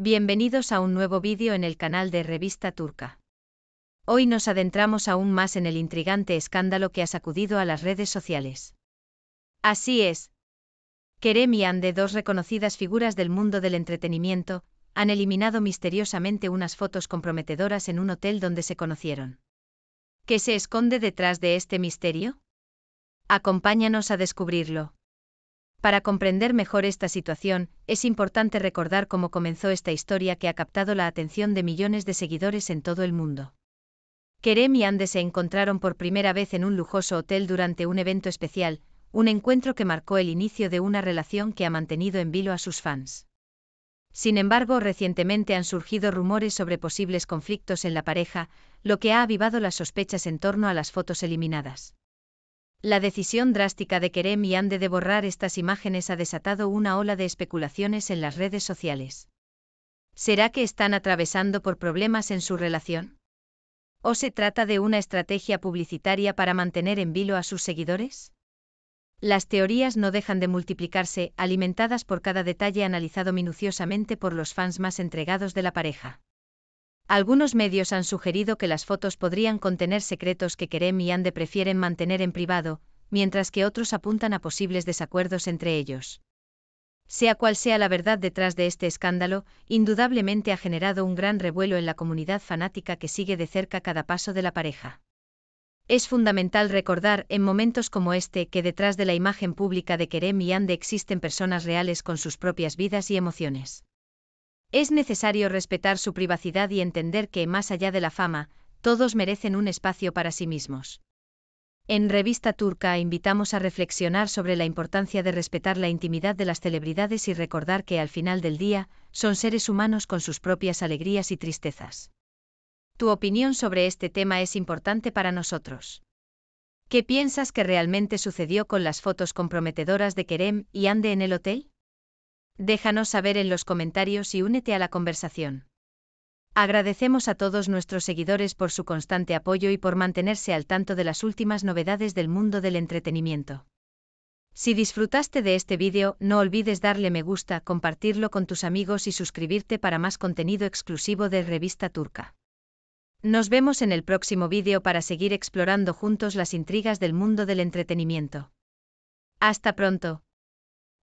Bienvenidos a un nuevo vídeo en el canal de Revista Turca. Hoy nos adentramos aún más en el intrigante escándalo que ha sacudido a las redes sociales. Así es. Kerem y Ande, dos reconocidas figuras del mundo del entretenimiento, han eliminado misteriosamente unas fotos comprometedoras en un hotel donde se conocieron. ¿Qué se esconde detrás de este misterio? Acompáñanos a descubrirlo. Para comprender mejor esta situación, es importante recordar cómo comenzó esta historia que ha captado la atención de millones de seguidores en todo el mundo. Kerem y Andes se encontraron por primera vez en un lujoso hotel durante un evento especial, un encuentro que marcó el inicio de una relación que ha mantenido en vilo a sus fans. Sin embargo, recientemente han surgido rumores sobre posibles conflictos en la pareja, lo que ha avivado las sospechas en torno a las fotos eliminadas. La decisión drástica de Kerem y Ande de borrar estas imágenes ha desatado una ola de especulaciones en las redes sociales. ¿Será que están atravesando por problemas en su relación? ¿O se trata de una estrategia publicitaria para mantener en vilo a sus seguidores? Las teorías no dejan de multiplicarse, alimentadas por cada detalle analizado minuciosamente por los fans más entregados de la pareja. Algunos medios han sugerido que las fotos podrían contener secretos que Kerem y Ande prefieren mantener en privado, mientras que otros apuntan a posibles desacuerdos entre ellos. Sea cual sea la verdad detrás de este escándalo, indudablemente ha generado un gran revuelo en la comunidad fanática que sigue de cerca cada paso de la pareja. Es fundamental recordar en momentos como este que detrás de la imagen pública de Kerem y Ande existen personas reales con sus propias vidas y emociones. Es necesario respetar su privacidad y entender que, más allá de la fama, todos merecen un espacio para sí mismos. En Revista Turca invitamos a reflexionar sobre la importancia de respetar la intimidad de las celebridades y recordar que al final del día, son seres humanos con sus propias alegrías y tristezas. Tu opinión sobre este tema es importante para nosotros. ¿Qué piensas que realmente sucedió con las fotos comprometedoras de Kerem y Ande en el hotel? Déjanos saber en los comentarios y únete a la conversación. Agradecemos a todos nuestros seguidores por su constante apoyo y por mantenerse al tanto de las últimas novedades del mundo del entretenimiento. Si disfrutaste de este vídeo, no olvides darle me gusta, compartirlo con tus amigos y suscribirte para más contenido exclusivo de Revista Turca. Nos vemos en el próximo vídeo para seguir explorando juntos las intrigas del mundo del entretenimiento. Hasta pronto.